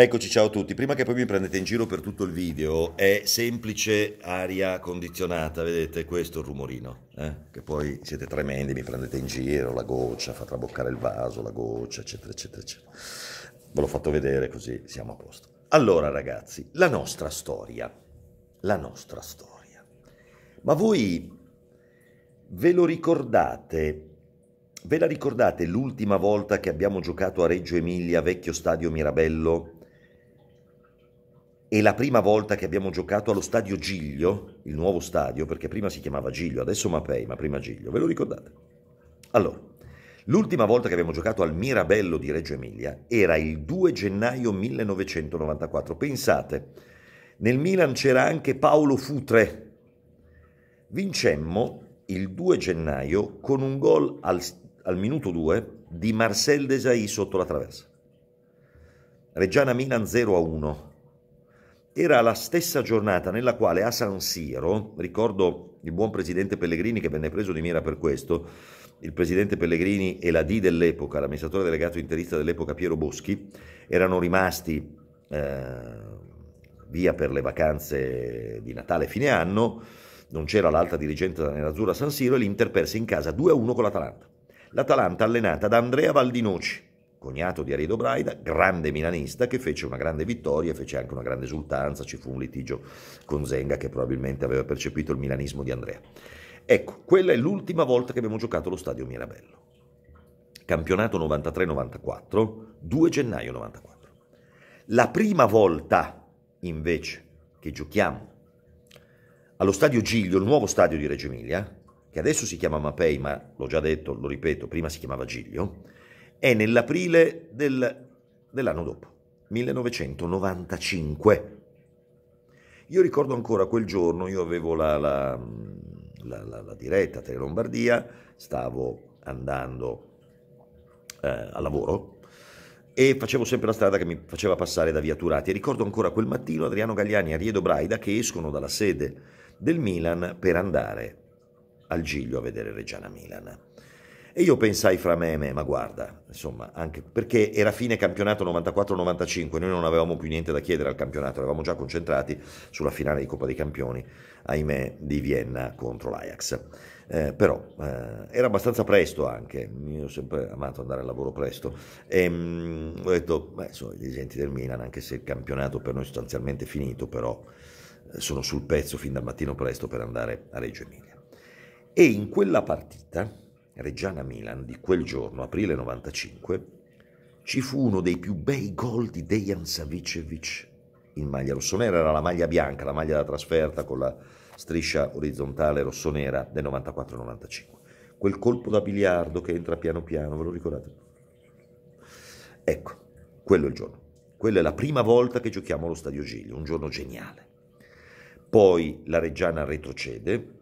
Eccoci, ciao a tutti. Prima che poi mi prendete in giro per tutto il video, è semplice aria condizionata, vedete questo il rumorino, eh? che poi siete tremendi, mi prendete in giro, la goccia, fa traboccare il vaso, la goccia, eccetera, eccetera, eccetera. Ve l'ho fatto vedere così siamo a posto. Allora ragazzi, la nostra storia, la nostra storia. Ma voi ve lo ricordate Ve la ricordate l'ultima volta che abbiamo giocato a Reggio Emilia, vecchio stadio Mirabello, e la prima volta che abbiamo giocato allo stadio Giglio, il nuovo stadio, perché prima si chiamava Giglio, adesso Mapei, ma prima Giglio, ve lo ricordate? Allora, l'ultima volta che abbiamo giocato al Mirabello di Reggio Emilia era il 2 gennaio 1994. Pensate, nel Milan c'era anche Paolo Futre. Vincemmo il 2 gennaio con un gol al, al minuto 2 di Marcel Desai sotto la traversa. Reggiana Milan 0 a 1 era la stessa giornata nella quale a San Siro, ricordo il buon presidente Pellegrini che venne preso di mira per questo, il presidente Pellegrini e la D dell'epoca, l'amministratore delegato interista dell'epoca Piero Boschi, erano rimasti eh, via per le vacanze di Natale fine anno, non c'era l'alta dirigenza nerazzurra a San Siro e l'Inter perse in casa 2-1 con l'Atalanta. L'Atalanta allenata da Andrea Valdinoci, cognato di Aredo Braida, grande milanista che fece una grande vittoria, fece anche una grande esultanza, ci fu un litigio con Zenga che probabilmente aveva percepito il milanismo di Andrea. Ecco, quella è l'ultima volta che abbiamo giocato allo stadio Mirabello. Campionato 93-94, 2 gennaio 94. La prima volta invece che giochiamo allo stadio Giglio, il nuovo stadio di Reggio Emilia, che adesso si chiama Mapei, ma l'ho già detto, lo ripeto, prima si chiamava Giglio, è nell'aprile del, dell'anno dopo, 1995. Io ricordo ancora quel giorno, io avevo la, la, la, la diretta a Tele Lombardia, stavo andando eh, a lavoro e facevo sempre la strada che mi faceva passare da via Turati. E ricordo ancora quel mattino Adriano Gagliani e Riedo Braida che escono dalla sede del Milan per andare al Giglio a vedere Reggiana Milan. E io pensai fra me e me, ma guarda, insomma, anche perché era fine campionato 94-95, noi non avevamo più niente da chiedere al campionato, eravamo già concentrati sulla finale di Coppa dei Campioni, ahimè, di Vienna contro l'Ajax. Eh, però eh, era abbastanza presto anche, io ho sempre amato andare al lavoro presto, e mh, mm, ho detto, beh, sono gli esenti del Milan, anche se il campionato per noi è sostanzialmente finito, però eh, sono sul pezzo fin dal mattino presto per andare a Reggio Emilia. E in quella partita Reggiana Milan di quel giorno, aprile 95, ci fu uno dei più bei gol di Dejan Savicevic in maglia rossonera, era la maglia bianca, la maglia da trasferta con la striscia orizzontale rossonera del 94-95. Quel colpo da biliardo che entra piano piano, ve lo ricordate? Ecco, quello è il giorno. Quella è la prima volta che giochiamo allo Stadio Giglio, un giorno geniale. Poi la Reggiana retrocede,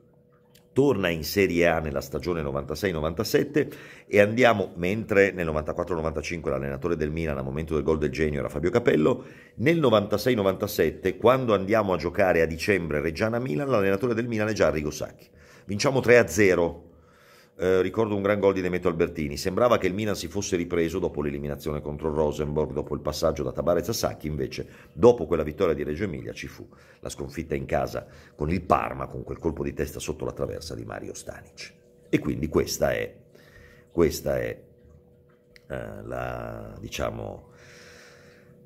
torna in Serie A nella stagione 96-97 e andiamo, mentre nel 94-95 l'allenatore del Milan al momento del gol del genio era Fabio Capello, nel 96-97 quando andiamo a giocare a dicembre Reggiana-Milan l'allenatore del Milan è già Arrigo Sacchi. Vinciamo 3-0 eh, ricordo un gran gol di Demetto Albertini. Sembrava che il Milan si fosse ripreso dopo l'eliminazione contro il Rosenborg, dopo il passaggio da Tabarez a Sacchi, invece, dopo quella vittoria di Reggio Emilia ci fu la sconfitta in casa con il Parma, con quel colpo di testa sotto la traversa di Mario Stanic. E quindi questa è, questa è eh, la, diciamo,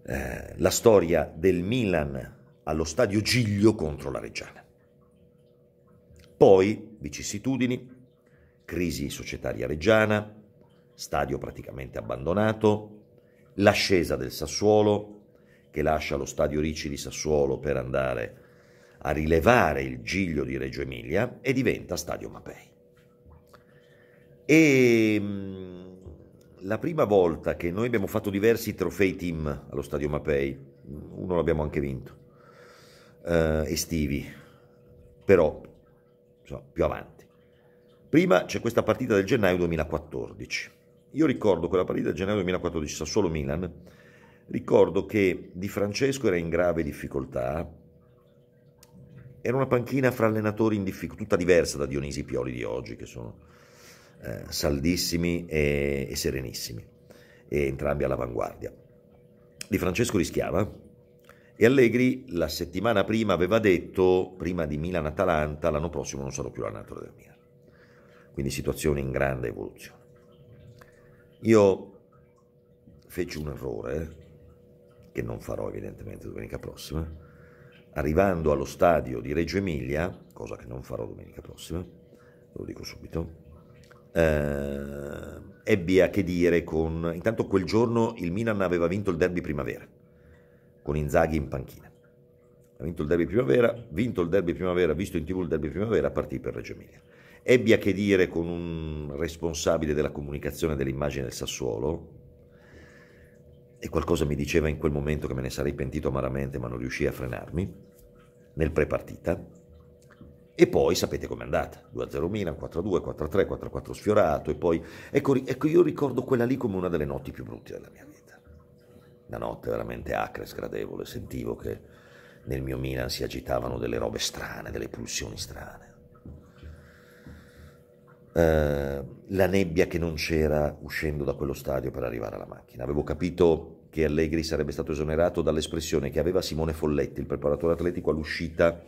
eh, la storia del Milan allo stadio Giglio contro la Reggiana. Poi vicissitudini, crisi societaria reggiana, stadio praticamente abbandonato, l'ascesa del Sassuolo, che lascia lo stadio Ricci di Sassuolo per andare a rilevare il Giglio di Reggio Emilia e diventa stadio Mapei. E ehm, la prima volta che noi abbiamo fatto diversi trofei team allo stadio Mapei, uno l'abbiamo anche vinto, eh, estivi, però insomma, più avanti. Prima c'è questa partita del gennaio 2014. Io ricordo quella partita del gennaio 2014 solo milan ricordo che Di Francesco era in grave difficoltà, era una panchina fra allenatori in difficoltà, tutta diversa da Dionisi Pioli di oggi, che sono eh, saldissimi e, e serenissimi, e entrambi all'avanguardia. Di Francesco rischiava, e Allegri la settimana prima aveva detto, prima di Milan-Atalanta, l'anno prossimo non sarò più l'allenatore del Milan quindi situazione in grande evoluzione. Io feci un errore, eh, che non farò evidentemente domenica prossima, arrivando allo stadio di Reggio Emilia, cosa che non farò domenica prossima, lo dico subito, eh, ebbi a che dire con... Intanto quel giorno il Milan aveva vinto il derby primavera, con Inzaghi in panchina. Ha vinto il derby primavera, vinto il derby primavera, visto in tv il derby primavera, partì per Reggio Emilia ebbi a che dire con un responsabile della comunicazione dell'immagine del Sassuolo e qualcosa mi diceva in quel momento che me ne sarei pentito amaramente ma non riuscii a frenarmi nel prepartita e poi sapete com'è andata 2-0 Milan, 4-2, 4-3, 4-4 sfiorato e poi ecco, ecco io ricordo quella lì come una delle notti più brutte della mia vita una notte veramente acre, sgradevole sentivo che nel mio Milan si agitavano delle robe strane, delle pulsioni strane eh, la nebbia che non c'era uscendo da quello stadio per arrivare alla macchina. Avevo capito che Allegri sarebbe stato esonerato dall'espressione che aveva Simone Folletti, il preparatore atletico, all'uscita.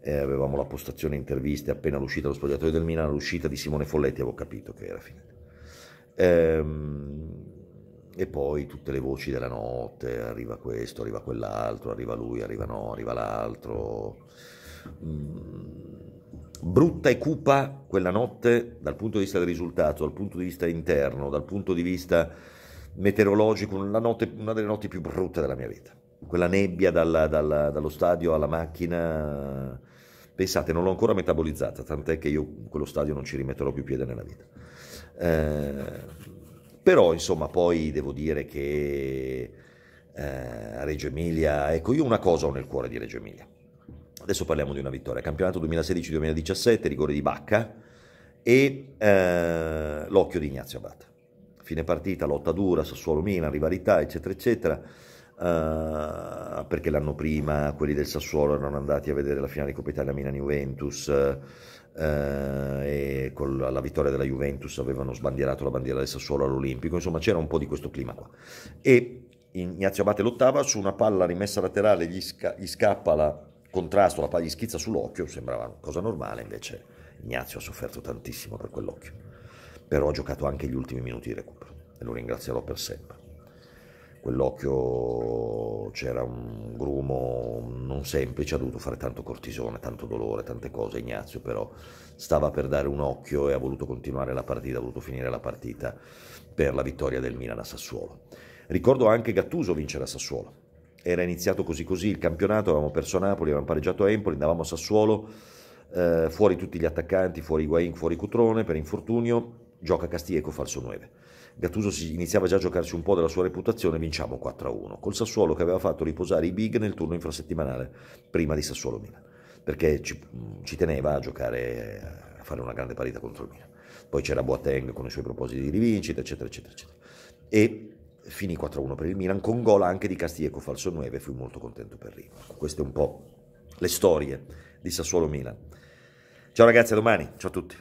Eh, avevamo la postazione interviste appena l'uscita dello spogliatoio del Milan, l'uscita di Simone Folletti, avevo capito che era finita. Ehm, e poi tutte le voci della notte, arriva questo, arriva quell'altro, arriva lui, arriva no, arriva l'altro. Mm, brutta e cupa quella notte dal punto di vista del risultato, dal punto di vista interno, dal punto di vista meteorologico, una, notte, una delle notti più brutte della mia vita. Quella nebbia dalla, dalla, dallo stadio alla macchina, pensate, non l'ho ancora metabolizzata, tant'è che io in quello stadio non ci rimetterò più piede nella vita. Eh, però insomma poi devo dire che eh, Reggio Emilia, ecco io una cosa ho nel cuore di Reggio Emilia, adesso parliamo di una vittoria, campionato 2016-2017, rigore di Bacca e eh, l'occhio di Ignazio Abate. Fine partita, lotta dura, Sassuolo-Milan, rivalità, eccetera, eccetera. Uh, perché l'anno prima quelli del Sassuolo erano andati a vedere la finale di Coppa Italia Milan-Juventus uh, e con la vittoria della Juventus avevano sbandierato la bandiera del Sassuolo all'Olimpico, insomma c'era un po' di questo clima qua. E Ignazio Abate lottava su una palla rimessa laterale, gli, sca- gli scappa la contrasto, la paglia schizza sull'occhio, sembrava una cosa normale, invece Ignazio ha sofferto tantissimo per quell'occhio, però ha giocato anche gli ultimi minuti di recupero e lo ringrazierò per sempre. Quell'occhio c'era un grumo non semplice, ha dovuto fare tanto cortisone, tanto dolore, tante cose. Ignazio però stava per dare un occhio e ha voluto continuare la partita, ha voluto finire la partita per la vittoria del Milan a Sassuolo. Ricordo anche Gattuso vincere a Sassuolo, era iniziato così così il campionato, avevamo perso Napoli, avevamo pareggiato Empoli, andavamo a Sassuolo, eh, fuori tutti gli attaccanti, fuori Higuain, fuori Cutrone per infortunio, gioca Castieco falso 9. Gattuso si iniziava già a giocarsi un po' della sua reputazione, vinciamo 4-1, col Sassuolo che aveva fatto riposare i big nel turno infrasettimanale prima di Sassuolo Milan, perché ci, ci teneva a giocare a fare una grande partita contro il Milan. Poi c'era Boateng con i suoi propositi di rivincita, eccetera, eccetera, eccetera. E finì 4-1 per il Milan con gol anche di Castiglieco falso 9 fui molto contento per Rino. Queste un po' le storie di Sassuolo Milan. Ciao ragazzi, a domani, ciao a tutti.